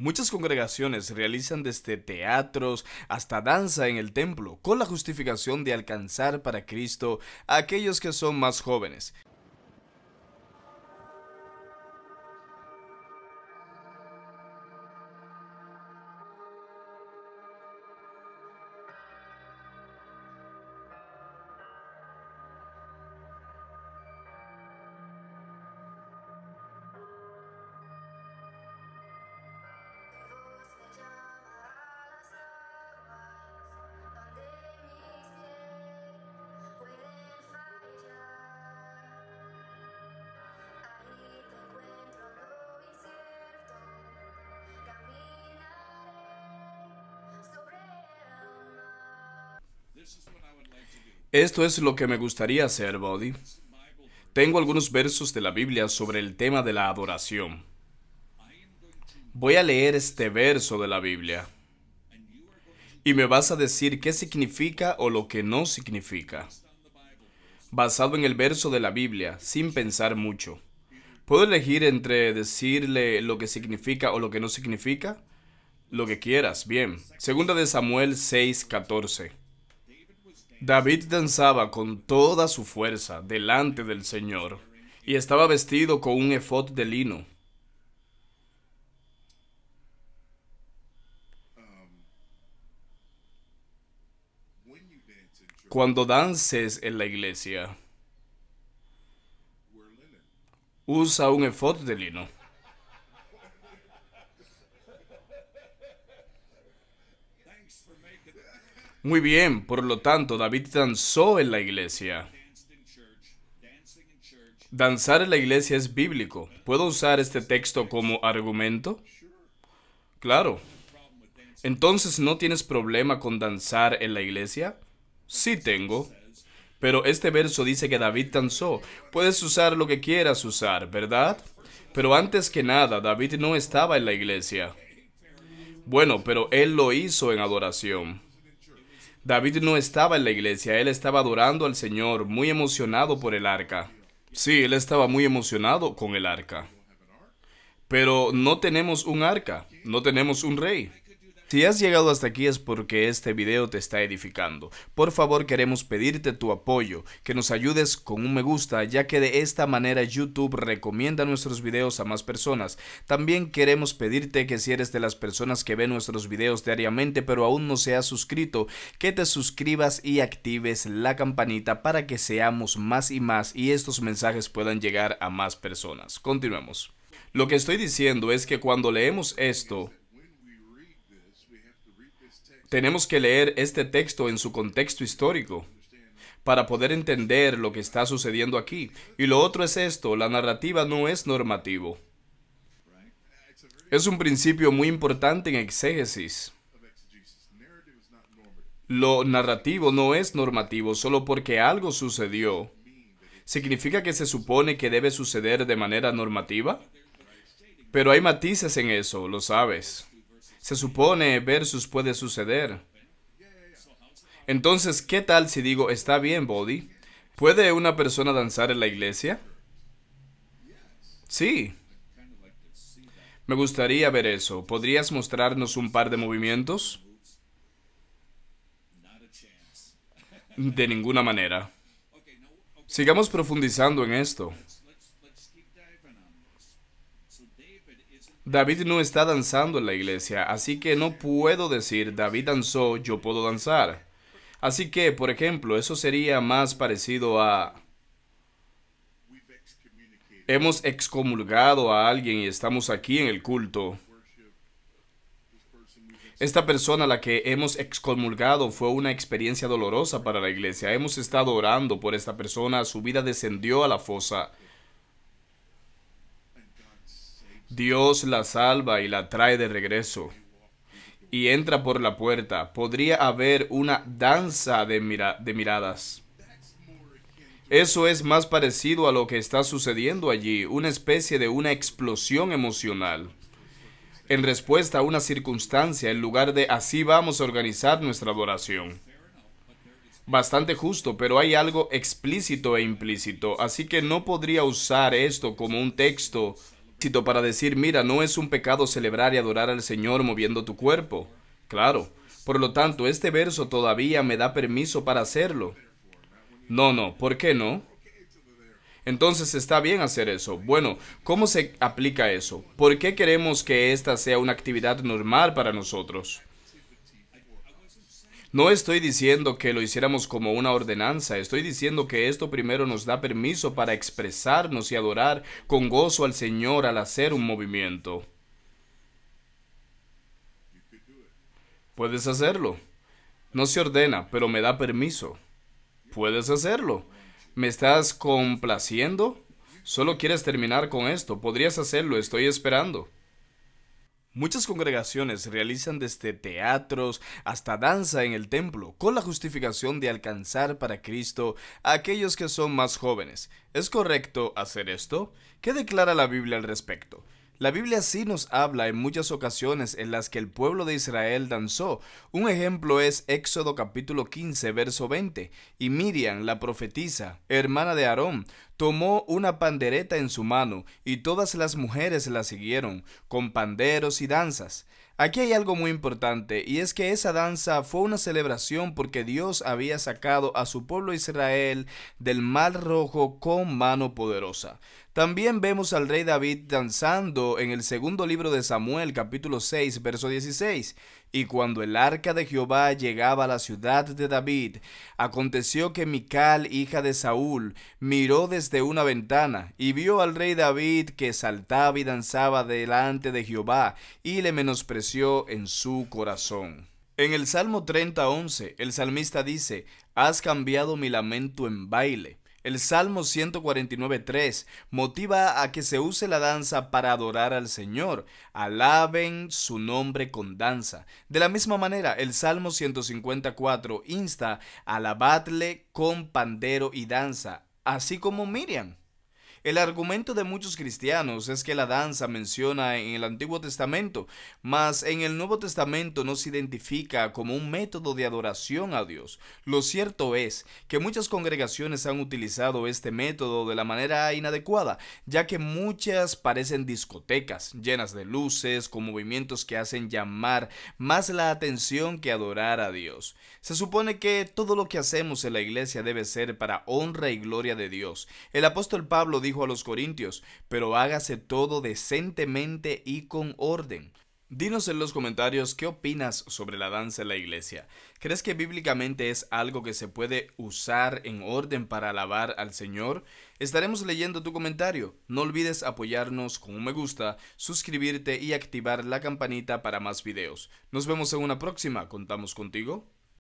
Muchas congregaciones realizan desde teatros hasta danza en el templo con la justificación de alcanzar para Cristo a aquellos que son más jóvenes. Esto es lo que me gustaría hacer, Body. Tengo algunos versos de la Biblia sobre el tema de la adoración. Voy a leer este verso de la Biblia. Y me vas a decir qué significa o lo que no significa. Basado en el verso de la Biblia, sin pensar mucho. ¿Puedo elegir entre decirle lo que significa o lo que no significa? Lo que quieras, bien. Segunda de Samuel 6, 14. David danzaba con toda su fuerza delante del Señor y estaba vestido con un efot de lino. Cuando dances en la iglesia, usa un efot de lino. Muy bien, por lo tanto, David danzó en la iglesia. Danzar en la iglesia es bíblico. ¿Puedo usar este texto como argumento? Claro. Entonces, ¿no tienes problema con danzar en la iglesia? Sí tengo. Pero este verso dice que David danzó. Puedes usar lo que quieras usar, ¿verdad? Pero antes que nada, David no estaba en la iglesia. Bueno, pero él lo hizo en adoración. David no estaba en la iglesia, él estaba adorando al Señor, muy emocionado por el arca. Sí, él estaba muy emocionado con el arca. Pero no tenemos un arca, no tenemos un rey. Si has llegado hasta aquí es porque este video te está edificando. Por favor queremos pedirte tu apoyo, que nos ayudes con un me gusta, ya que de esta manera YouTube recomienda nuestros videos a más personas. También queremos pedirte que si eres de las personas que ven nuestros videos diariamente pero aún no se suscrito, que te suscribas y actives la campanita para que seamos más y más y estos mensajes puedan llegar a más personas. Continuemos. Lo que estoy diciendo es que cuando leemos esto, tenemos que leer este texto en su contexto histórico para poder entender lo que está sucediendo aquí. Y lo otro es esto, la narrativa no es normativo. Es un principio muy importante en exégesis. Lo narrativo no es normativo solo porque algo sucedió. ¿Significa que se supone que debe suceder de manera normativa? Pero hay matices en eso, lo sabes. Se supone versus puede suceder. Entonces, ¿qué tal si digo, está bien, Body? ¿Puede una persona danzar en la iglesia? Sí. Me gustaría ver eso. ¿Podrías mostrarnos un par de movimientos? De ninguna manera. Sigamos profundizando en esto. David no está danzando en la iglesia, así que no puedo decir David danzó, yo puedo danzar. Así que, por ejemplo, eso sería más parecido a hemos excomulgado a alguien y estamos aquí en el culto. Esta persona a la que hemos excomulgado fue una experiencia dolorosa para la iglesia. Hemos estado orando por esta persona, su vida descendió a la fosa. Dios la salva y la trae de regreso. Y entra por la puerta. Podría haber una danza de, miradas. Eso es más parecido a lo que está sucediendo allí, una especie de una explosión emocional. En respuesta a una circunstancia, en lugar de así vamos a organizar nuestra adoración. Bastante justo, pero hay algo explícito e implícito, así que no podría usar esto como un texto para decir, mira, no es un pecado celebrar y adorar al Señor moviendo tu cuerpo. Claro. Por lo tanto, este verso todavía me da permiso para hacerlo. No, no, ¿por qué no? Entonces está bien hacer eso. Bueno, ¿cómo se aplica eso? ¿Por qué queremos que esta sea una actividad normal para nosotros? No estoy diciendo que lo hiciéramos como una ordenanza, estoy diciendo que esto primero nos da permiso para expresarnos y adorar con gozo al Señor al hacer un movimiento. Puedes hacerlo. No se ordena, pero me da permiso. Puedes hacerlo. ¿Me estás complaciendo? Solo quieres terminar con esto. Podrías hacerlo, estoy esperando. Muchas congregaciones realizan desde teatros hasta danza en el templo con la justificación de alcanzar para Cristo a aquellos que son más jóvenes. ¿Es correcto hacer esto? ¿Qué declara la Biblia al respecto? La Biblia sí nos habla en muchas ocasiones en las que el pueblo de Israel danzó. Un ejemplo es Éxodo capítulo 15, verso 20. Y Miriam, la profetisa, hermana de Aarón, tomó una pandereta en su mano, y todas las mujeres la siguieron, con panderos y danzas. Aquí hay algo muy importante, y es que esa danza fue una celebración porque Dios había sacado a su pueblo Israel del mar rojo con mano poderosa. También vemos al rey David danzando en el segundo libro de Samuel capítulo 6 verso 16. Y cuando el arca de Jehová llegaba a la ciudad de David, aconteció que Mical, hija de Saúl, miró desde una ventana y vio al rey David que saltaba y danzaba delante de Jehová y le menospreció en su corazón. En el Salmo 11, el salmista dice, Has cambiado mi lamento en baile el Salmo 149.3 motiva a que se use la danza para adorar al Señor. Alaben su nombre con danza. De la misma manera, el Salmo 154 insta, alabadle con pandero y danza, así como Miriam. El argumento de muchos cristianos es que la danza menciona en el Antiguo Testamento, mas en el Nuevo Testamento no se identifica como un método de adoración a Dios. Lo cierto es que muchas congregaciones han utilizado este método de la manera inadecuada, ya que muchas parecen discotecas, llenas de luces, con movimientos que hacen llamar más la atención que adorar a Dios. Se supone que todo lo que hacemos en la iglesia debe ser para honra y gloria de Dios. El apóstol Pablo dijo a los Corintios, pero hágase todo decentemente y con orden. Dinos en los comentarios qué opinas sobre la danza en la iglesia. ¿Crees que bíblicamente es algo que se puede usar en orden para alabar al Señor? Estaremos leyendo tu comentario. No olvides apoyarnos con un me gusta, suscribirte y activar la campanita para más videos. Nos vemos en una próxima. ¿Contamos contigo?